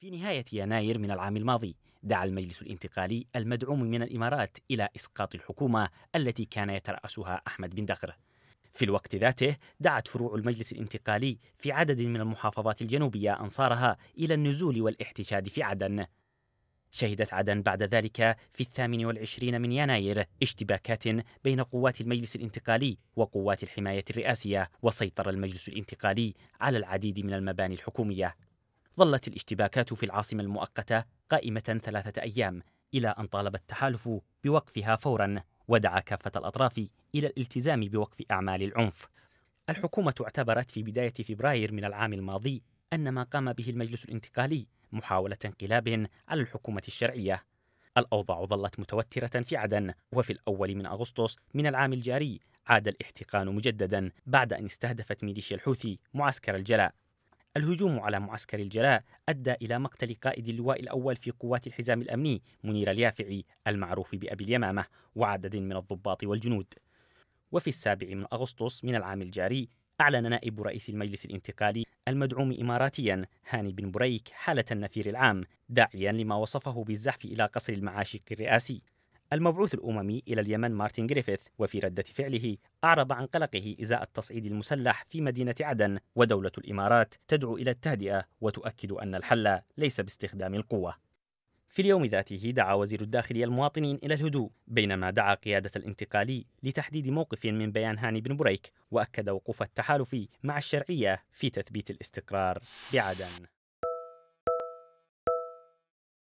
في نهاية يناير من العام الماضي دعا المجلس الانتقالي المدعوم من الإمارات إلى إسقاط الحكومة التي كان يترأسها أحمد بن دغر في الوقت ذاته دعت فروع المجلس الانتقالي في عدد من المحافظات الجنوبية أنصارها إلى النزول والاحتشاد في عدن شهدت عدن بعد ذلك في الثامن والعشرين من يناير اشتباكات بين قوات المجلس الانتقالي وقوات الحماية الرئاسية وسيطر المجلس الانتقالي على العديد من المباني الحكومية ظلت الاشتباكات في العاصمة المؤقتة قائمة ثلاثة أيام إلى أن طالب التحالف بوقفها فورا ودعا كافة الأطراف إلى الالتزام بوقف أعمال العنف الحكومة اعتبرت في بداية فبراير من العام الماضي أن ما قام به المجلس الانتقالي محاولة انقلاب على الحكومة الشرعية الأوضاع ظلت متوترة في عدن وفي الأول من أغسطس من العام الجاري عاد الاحتقان مجددا بعد أن استهدفت ميليشيا الحوثي معسكر الجلاء الهجوم على معسكر الجلاء أدى إلى مقتل قائد اللواء الأول في قوات الحزام الأمني منير اليافعي المعروف بأبي اليمامة وعدد من الضباط والجنود وفي السابع من أغسطس من العام الجاري أعلن نائب رئيس المجلس الانتقالي المدعوم إماراتيا هاني بن بريك حالة النفير العام داعيا لما وصفه بالزحف إلى قصر المعاشق الرئاسي المبعوث الأممي إلى اليمن مارتن جريفيث وفي ردة فعله أعرب عن قلقه إزاء التصعيد المسلح في مدينة عدن ودولة الإمارات تدعو إلى التهدئة وتؤكد أن الحل ليس باستخدام القوة في اليوم ذاته دعا وزير الداخلية المواطنين إلى الهدوء بينما دعا قيادة الانتقالي لتحديد موقف من بيان هاني بن بريك وأكد وقوف التحالف مع الشرعية في تثبيت الاستقرار بعدن